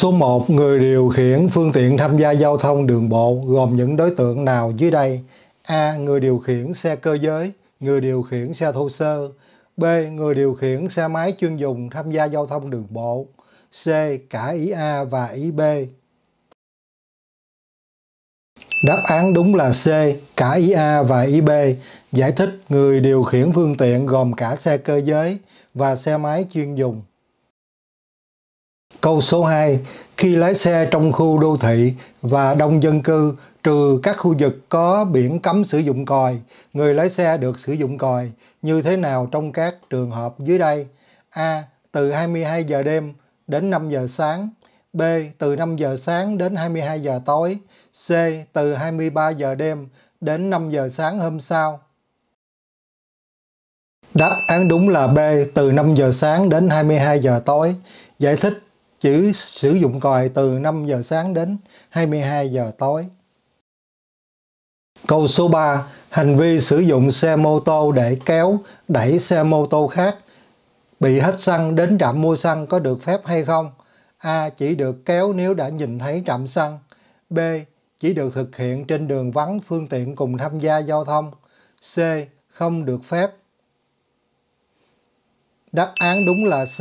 số 1 người điều khiển phương tiện tham gia giao thông đường bộ gồm những đối tượng nào dưới đây? A. Người điều khiển xe cơ giới, người điều khiển xe thô sơ. B. Người điều khiển xe máy chuyên dùng tham gia giao thông đường bộ. C. Cả ý A và ý B. Đáp án đúng là C, cả ý A và ý B. Giải thích người điều khiển phương tiện gồm cả xe cơ giới và xe máy chuyên dùng. Câu số 2. Khi lái xe trong khu đô thị và đông dân cư, trừ các khu vực có biển cấm sử dụng còi, người lái xe được sử dụng còi như thế nào trong các trường hợp dưới đây? A. Từ 22 giờ đêm đến 5 giờ sáng. B. Từ 5 giờ sáng đến 22 giờ tối. C. Từ 23 giờ đêm đến 5 giờ sáng hôm sau. Đáp án đúng là B, từ 5 giờ sáng đến 22 giờ tối. Giải thích chỉ sử dụng còi từ 5 giờ sáng đến 22 giờ tối. Câu số 3. Hành vi sử dụng xe mô tô để kéo, đẩy xe mô tô khác bị hết xăng đến trạm mua xăng có được phép hay không? A. Chỉ được kéo nếu đã nhìn thấy trạm xăng. B. Chỉ được thực hiện trên đường vắng phương tiện cùng tham gia giao thông. C. Không được phép. Đáp án đúng là C.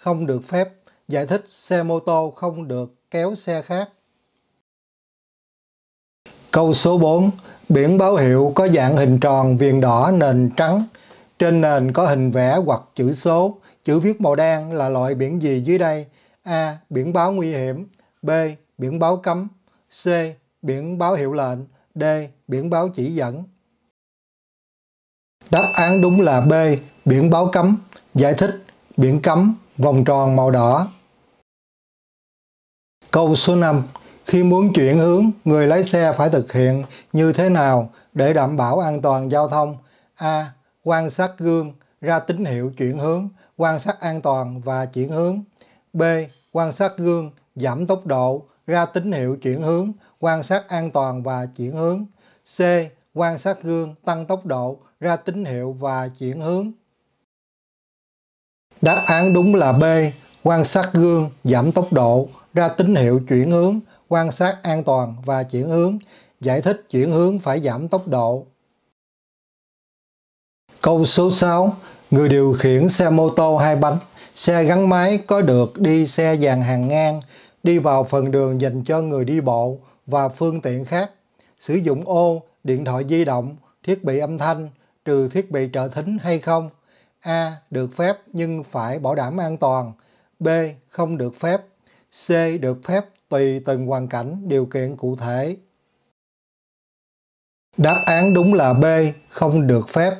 Không được phép giải thích xe mô tô không được kéo xe khác. Câu số 4. Biển báo hiệu có dạng hình tròn, viền đỏ, nền trắng. Trên nền có hình vẽ hoặc chữ số. Chữ viết màu đen là loại biển gì dưới đây? A. Biển báo nguy hiểm. B. Biển báo cấm. C. Biển báo hiệu lệnh. D. Biển báo chỉ dẫn. Đáp án đúng là B. Biển báo cấm. Giải thích. Biển cấm. Vòng tròn màu đỏ. Câu số 5. Khi muốn chuyển hướng, người lái xe phải thực hiện như thế nào để đảm bảo an toàn giao thông? A. Quan sát gương, ra tín hiệu chuyển hướng, quan sát an toàn và chuyển hướng. B. Quan sát gương, giảm tốc độ, ra tín hiệu chuyển hướng, quan sát an toàn và chuyển hướng. C. Quan sát gương, tăng tốc độ, ra tín hiệu và chuyển hướng. Đáp án đúng là B quan sát gương giảm tốc độ, ra tín hiệu chuyển hướng, quan sát an toàn và chuyển hướng, giải thích chuyển hướng phải giảm tốc độ. Câu số 6. Người điều khiển xe mô tô hai bánh, xe gắn máy có được đi xe dàn hàng ngang, đi vào phần đường dành cho người đi bộ và phương tiện khác, sử dụng ô, điện thoại di động, thiết bị âm thanh, trừ thiết bị trợ thính hay không? A. Được phép nhưng phải bảo đảm an toàn. B. Không được phép. C. Được phép tùy từng hoàn cảnh, điều kiện cụ thể. Đáp án đúng là B. Không được phép.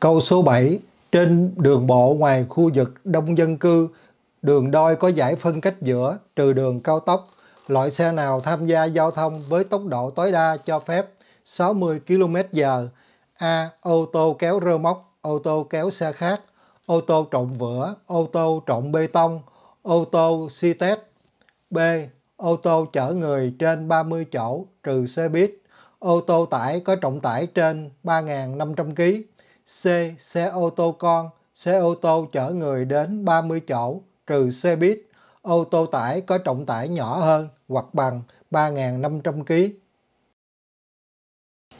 Câu số 7. Trên đường bộ ngoài khu vực đông dân cư, đường đôi có giải phân cách giữa trừ đường cao tốc. Loại xe nào tham gia giao thông với tốc độ tối đa cho phép 60 km h A. Ô tô kéo rơ móc, ô tô kéo xe khác, ô tô trộn vữa, ô tô trộn bê tông, ô tô si tét. B. Ô tô chở người trên 30 chỗ trừ xe buýt, ô tô tải có trọng tải trên 3.500 kg. C. Xe ô tô con, xe ô tô chở người đến 30 chỗ trừ xe buýt, ô tô tải có trọng tải nhỏ hơn hoặc bằng 3.500 kg.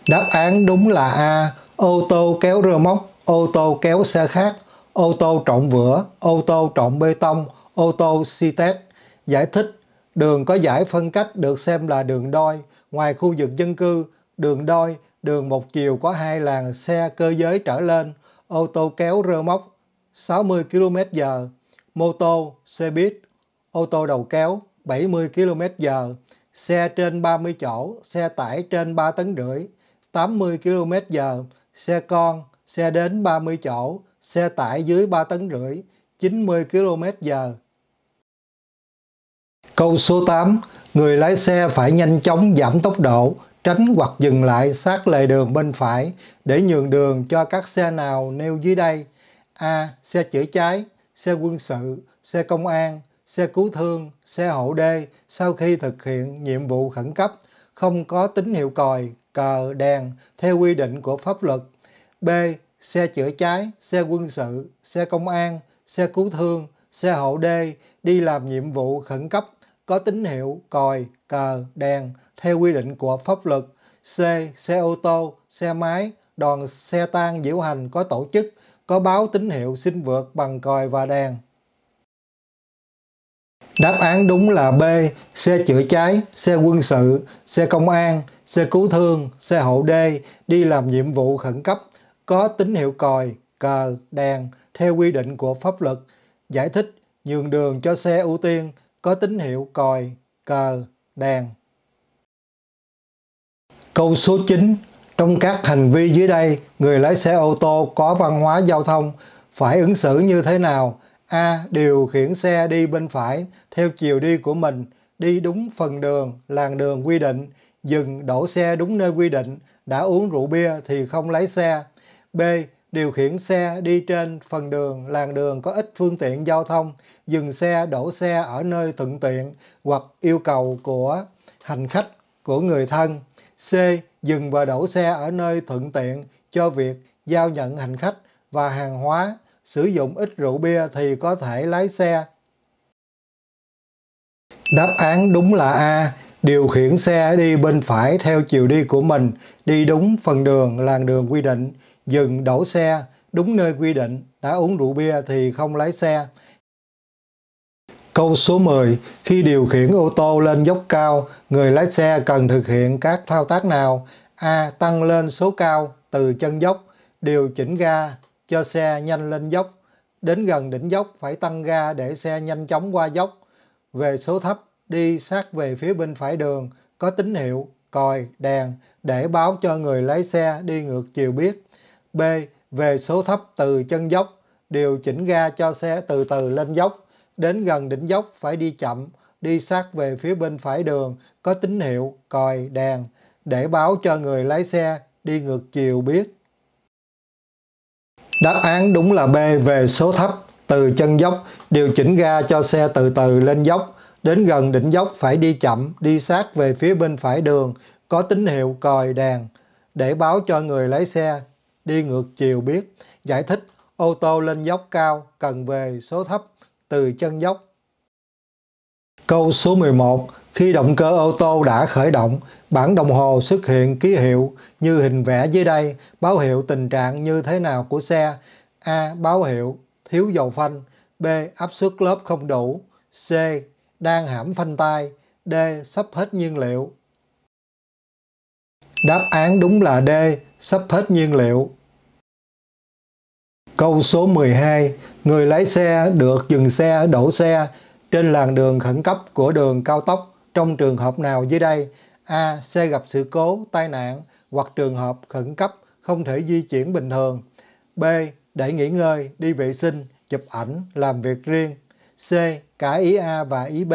Đáp án đúng là A. Ô tô kéo rơ móc, ô tô kéo xe khác, ô tô trộn vữa, ô tô trộn bê tông, ô tô CTEC. E giải thích, đường có giải phân cách được xem là đường đôi. Ngoài khu vực dân cư, đường đôi, đường một chiều có hai làn xe cơ giới trở lên, ô tô kéo rơ móc 60 km h mô tô, xe buýt, ô tô đầu kéo 70 km h xe trên 30 chỗ, xe tải trên 3 tấn rưỡi, 80 km h xe con, xe đến 30 chỗ, xe tải dưới 3 tấn rưỡi, 90 km h Câu số 8, người lái xe phải nhanh chóng giảm tốc độ, tránh hoặc dừng lại sát lề đường bên phải để nhường đường cho các xe nào nêu dưới đây. A. Xe chữa cháy, xe quân sự, xe công an, xe cứu thương, xe hộ đê sau khi thực hiện nhiệm vụ khẩn cấp không có tín hiệu còi, cờ, đèn theo quy định của pháp luật. B xe chữa cháy, xe quân sự, xe công an, xe cứu thương, xe hộ đê đi làm nhiệm vụ khẩn cấp có tín hiệu còi, cờ, đèn theo quy định của pháp luật. C. Xe ô tô, xe máy, đoàn xe tang diễu hành có tổ chức, có báo tín hiệu xin vượt bằng còi và đèn. Đáp án đúng là B. Xe chữa cháy, xe quân sự, xe công an, xe cứu thương, xe hộ đê đi làm nhiệm vụ khẩn cấp có tín hiệu còi, cờ, đèn theo quy định của pháp luật, giải thích nhường đường cho xe ưu tiên có tín hiệu còi, cờ, đèn. Câu số 9. Trong các hành vi dưới đây, người lái xe ô tô có văn hóa giao thông phải ứng xử như thế nào? A. Điều khiển xe đi bên phải theo chiều đi của mình, đi đúng phần đường, làn đường quy định, dừng đổ xe đúng nơi quy định, đã uống rượu bia thì không lái xe, B. Điều khiển xe đi trên phần đường, làn đường có ít phương tiện giao thông, dừng xe, đổ xe ở nơi thuận tiện hoặc yêu cầu của hành khách, của người thân. C. Dừng và đổ xe ở nơi thuận tiện cho việc giao nhận hành khách và hàng hóa. Sử dụng ít rượu bia thì có thể lái xe. Đáp án đúng là A điều khiển xe đi bên phải theo chiều đi của mình, đi đúng phần đường, làn đường quy định, dừng đổ xe đúng nơi quy định, đã uống rượu bia thì không lái xe. Câu số 10. Khi điều khiển ô tô lên dốc cao, người lái xe cần thực hiện các thao tác nào? A. Tăng lên số cao từ chân dốc, điều chỉnh ga cho xe nhanh lên dốc. Đến gần đỉnh dốc phải tăng ga để xe nhanh chóng qua dốc. Về số thấp, đi sát về phía bên phải đường, có tín hiệu, còi, đèn để báo cho người lái xe đi ngược chiều biết. B. Về số thấp từ chân dốc, điều chỉnh ga cho xe từ từ lên dốc, đến gần đỉnh dốc phải đi chậm, đi sát về phía bên phải đường, có tín hiệu, còi, đèn, để báo cho người lái xe đi ngược chiều biết. Đáp án đúng là B về số thấp, từ chân dốc, điều chỉnh ga cho xe từ từ lên dốc, đến gần đỉnh dốc phải đi chậm, đi sát về phía bên phải đường, có tín hiệu còi đèn, để báo cho người lái xe đi ngược chiều biết. Giải thích ô tô lên dốc cao cần về số thấp từ chân dốc. Câu số 11. Khi động cơ ô tô đã khởi động, bảng đồng hồ xuất hiện ký hiệu như hình vẽ dưới đây, báo hiệu tình trạng như thế nào của xe. A. Báo hiệu thiếu dầu phanh. B. Áp suất lớp không đủ. C. Đang hãm phanh tay. D. Sắp hết nhiên liệu. Đáp án đúng là D sắp hết nhiên liệu. Câu số 12. Người lái xe được dừng xe đổ xe trên làn đường khẩn cấp của đường cao tốc trong trường hợp nào dưới đây? A. Xe gặp sự cố, tai nạn hoặc trường hợp khẩn cấp không thể di chuyển bình thường. B. Để nghỉ ngơi, đi vệ sinh, chụp ảnh, làm việc riêng. C. Cả ý A và ý B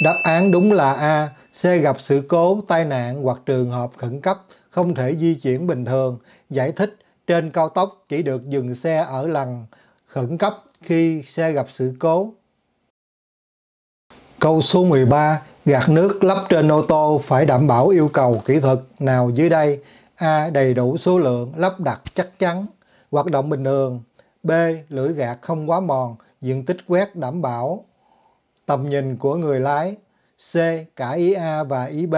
Đáp án đúng là A. Xe gặp sự cố, tai nạn hoặc trường hợp khẩn cấp, không thể di chuyển bình thường. Giải thích, trên cao tốc chỉ được dừng xe ở lần khẩn cấp khi xe gặp sự cố. Câu số 13. Gạt nước lắp trên ô tô phải đảm bảo yêu cầu kỹ thuật nào dưới đây? A. Đầy đủ số lượng, lắp đặt chắc chắn, hoạt động bình thường. B. Lưỡi gạt không quá mòn, diện tích quét đảm bảo tầm nhìn của người lái, C. Cả ý A và ý B.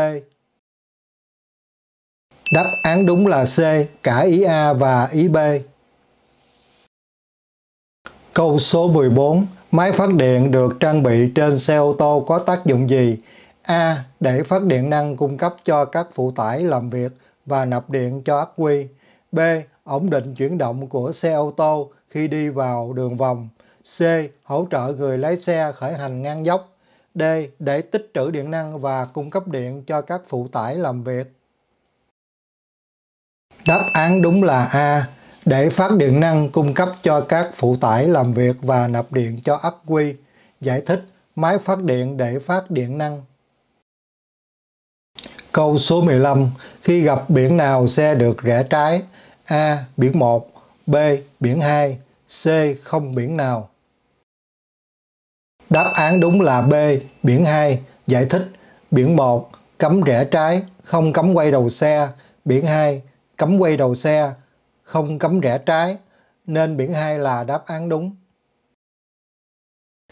Đáp án đúng là C. Cả ý A và ý B. Câu số 14. Máy phát điện được trang bị trên xe ô tô có tác dụng gì? A. Để phát điện năng cung cấp cho các phụ tải làm việc và nạp điện cho ắc quy. B ổn định chuyển động của xe ô tô khi đi vào đường vòng. C. Hỗ trợ người lái xe khởi hành ngang dốc. D. Để tích trữ điện năng và cung cấp điện cho các phụ tải làm việc. Đáp án đúng là A. Để phát điện năng cung cấp cho các phụ tải làm việc và nạp điện cho ắc quy. Giải thích máy phát điện để phát điện năng. Câu số 15. Khi gặp biển nào xe được rẽ trái? A. Biển 1 B. Biển 2 C. Không biển nào Đáp án đúng là B. Biển 2 Giải thích Biển 1 Cấm rẽ trái Không cấm quay đầu xe Biển 2 Cấm quay đầu xe Không cấm rẽ trái Nên biển 2 là đáp án đúng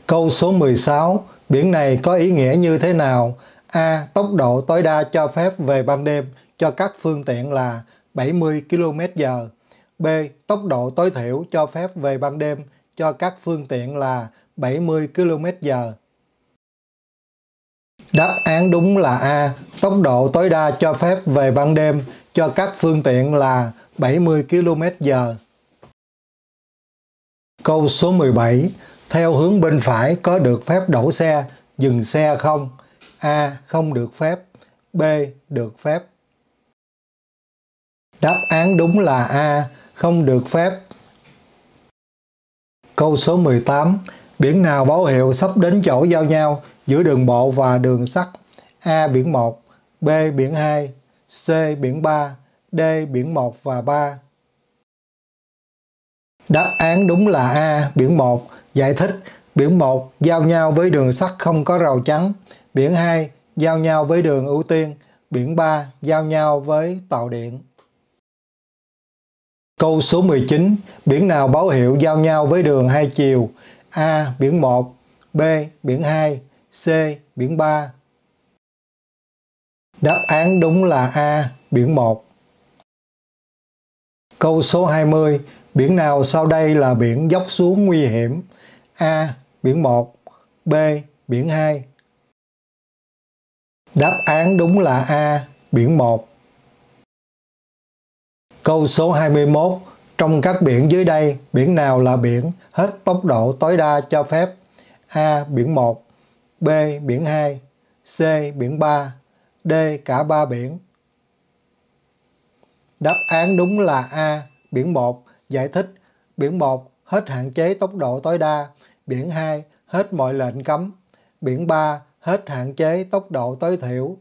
Câu số 16 Biển này có ý nghĩa như thế nào? A. Tốc độ tối đa cho phép về ban đêm cho các phương tiện là 70 km/h. B. Tốc độ tối thiểu cho phép về ban đêm cho các phương tiện là 70 km/h. Đáp án đúng là A. Tốc độ tối đa cho phép về ban đêm cho các phương tiện là 70 km/h. Câu số 17. Theo hướng bên phải có được phép đổ xe, dừng xe không? A. Không được phép. B. Được phép. Đáp án đúng là A, không được phép. Câu số 18. Biển nào báo hiệu sắp đến chỗ giao nhau giữa đường bộ và đường sắt? A. Biển 1, B. Biển 2, C. Biển 3, D. Biển 1 và 3. Đáp án đúng là A. Biển 1. Giải thích. Biển 1 giao nhau với đường sắt không có rào chắn. Biển 2 giao nhau với đường ưu tiên. Biển 3 giao nhau với tàu điện. Câu số 19, biển nào báo hiệu giao nhau với đường hai chiều? A. Biển 1 B. Biển 2 C. Biển 3 Đáp án đúng là A. Biển 1 Câu số 20, biển nào sau đây là biển dốc xuống nguy hiểm? A. Biển 1 B. Biển 2 Đáp án đúng là A. Biển 1 Câu số 21. Trong các biển dưới đây, biển nào là biển hết tốc độ tối đa cho phép? A. Biển 1 B. Biển 2 C. Biển 3 D. Cả ba biển Đáp án đúng là A. Biển 1 Giải thích Biển 1 hết hạn chế tốc độ tối đa Biển 2 hết mọi lệnh cấm Biển 3 hết hạn chế tốc độ tối thiểu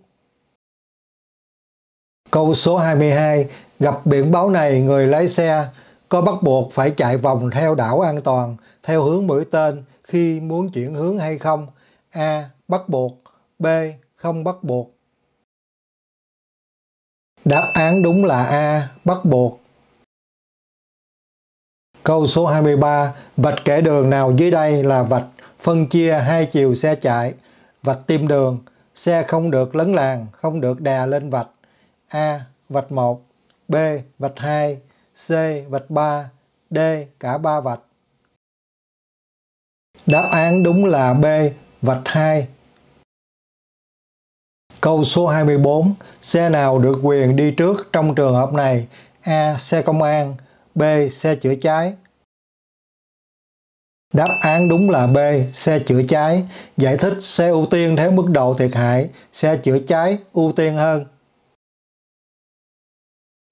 Câu số 22 Gặp biển báo này, người lái xe có bắt buộc phải chạy vòng theo đảo an toàn, theo hướng mũi tên khi muốn chuyển hướng hay không? A. Bắt buộc B. Không bắt buộc Đáp án đúng là A. Bắt buộc Câu số 23. Vạch kẻ đường nào dưới đây là vạch phân chia hai chiều xe chạy, vạch tim đường, xe không được lấn làng, không được đè lên vạch. A. Vạch 1 B. Vạch 2, C. Vạch 3, D. Cả ba vạch. Đáp án đúng là B. Vạch 2. Câu số 24. Xe nào được quyền đi trước trong trường hợp này? A. Xe công an B. Xe chữa cháy Đáp án đúng là B. Xe chữa cháy Giải thích xe ưu tiên theo mức độ thiệt hại, xe chữa cháy ưu tiên hơn.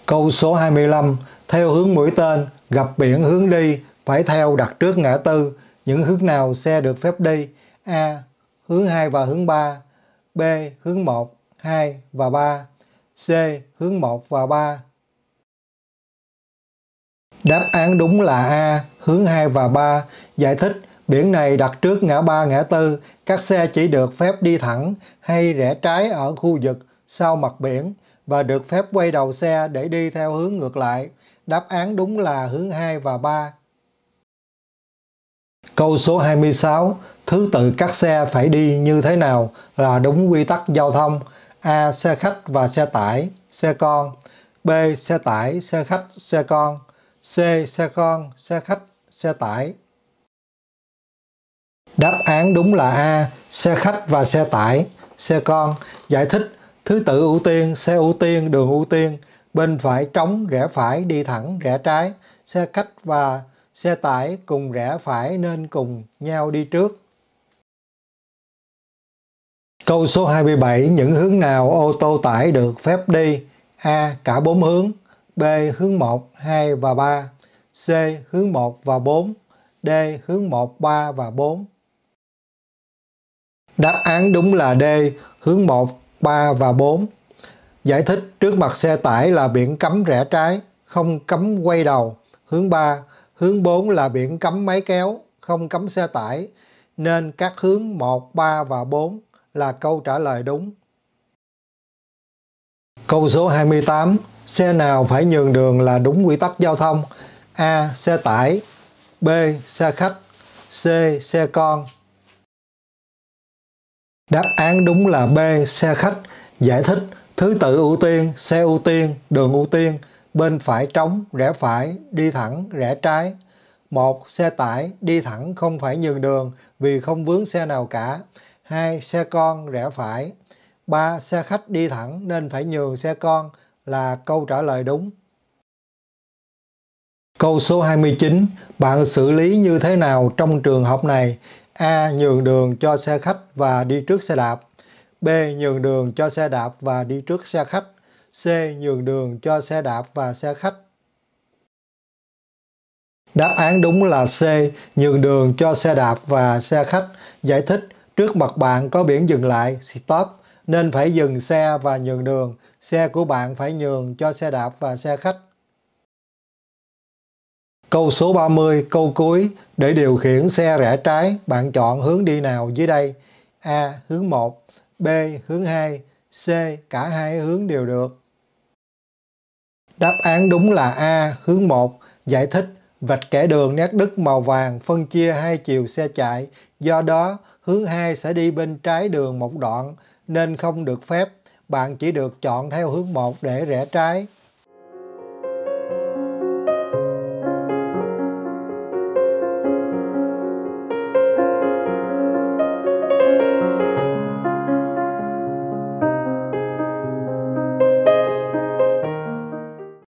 Câu số 25, theo hướng mũi tên, gặp biển hướng đi, phải theo đặt trước ngã tư, những hướng nào xe được phép đi? A. Hướng 2 và hướng 3 B. Hướng 1, 2 và 3 C. Hướng 1 và 3 Đáp án đúng là A. Hướng 2 và 3 Giải thích Biển này đặt trước ngã 3, ngã 4, các xe chỉ được phép đi thẳng hay rẽ trái ở khu vực sau mặt biển và được phép quay đầu xe để đi theo hướng ngược lại. Đáp án đúng là hướng 2 và 3. Câu số 26, thứ tự các xe phải đi như thế nào là đúng quy tắc giao thông? A. Xe khách và xe tải, xe con. B. Xe tải, xe khách, xe con. C. Xe con, xe khách, xe tải. Đáp án đúng là A. Xe khách và xe tải, xe con. Giải thích Thứ tự ưu tiên, xe ưu tiên, đường ưu tiên, bên phải trống, rẽ phải, đi thẳng, rẽ trái, xe khách và xe tải cùng rẽ phải nên cùng nhau đi trước. Câu số 27, những hướng nào ô tô tải được phép đi? A. Cả 4 hướng B. Hướng 1, 2 và 3 C. Hướng 1 và 4 D. Hướng 1, 3 và 4 Đáp án đúng là D. Hướng 1 3 và 4. Giải thích trước mặt xe tải là biển cấm rẽ trái, không cấm quay đầu. Hướng 3, hướng 4 là biển cấm máy kéo, không cấm xe tải. Nên các hướng 1, 3 và 4 là câu trả lời đúng. Câu số 28. Xe nào phải nhường đường là đúng quy tắc giao thông? A. Xe tải B. Xe khách C. Xe con Đáp án đúng là B. Xe khách Giải thích thứ tự ưu tiên, xe ưu tiên, đường ưu tiên, bên phải trống, rẽ phải, đi thẳng, rẽ trái. một Xe tải đi thẳng không phải nhường đường vì không vướng xe nào cả. Hai Xe con rẽ phải. Ba Xe khách đi thẳng nên phải nhường xe con là câu trả lời đúng. Câu số 29. Bạn xử lý như thế nào trong trường hợp này? A. Nhường đường cho xe khách và đi trước xe đạp. B. Nhường đường cho xe đạp và đi trước xe khách. C. Nhường đường cho xe đạp và xe khách. Đáp án đúng là C. Nhường đường cho xe đạp và xe khách. Giải thích, trước mặt bạn có biển dừng lại, stop, nên phải dừng xe và nhường đường. Xe của bạn phải nhường cho xe đạp và xe khách. Câu số 30, câu cuối, để điều khiển xe rẽ trái, bạn chọn hướng đi nào dưới đây? A. Hướng 1, B. Hướng 2, C. Cả hai hướng đều được. Đáp án đúng là A. Hướng 1, giải thích vạch kẻ đường nét đứt màu vàng phân chia hai chiều xe chạy, do đó hướng 2 sẽ đi bên trái đường một đoạn nên không được phép, bạn chỉ được chọn theo hướng 1 để rẽ trái.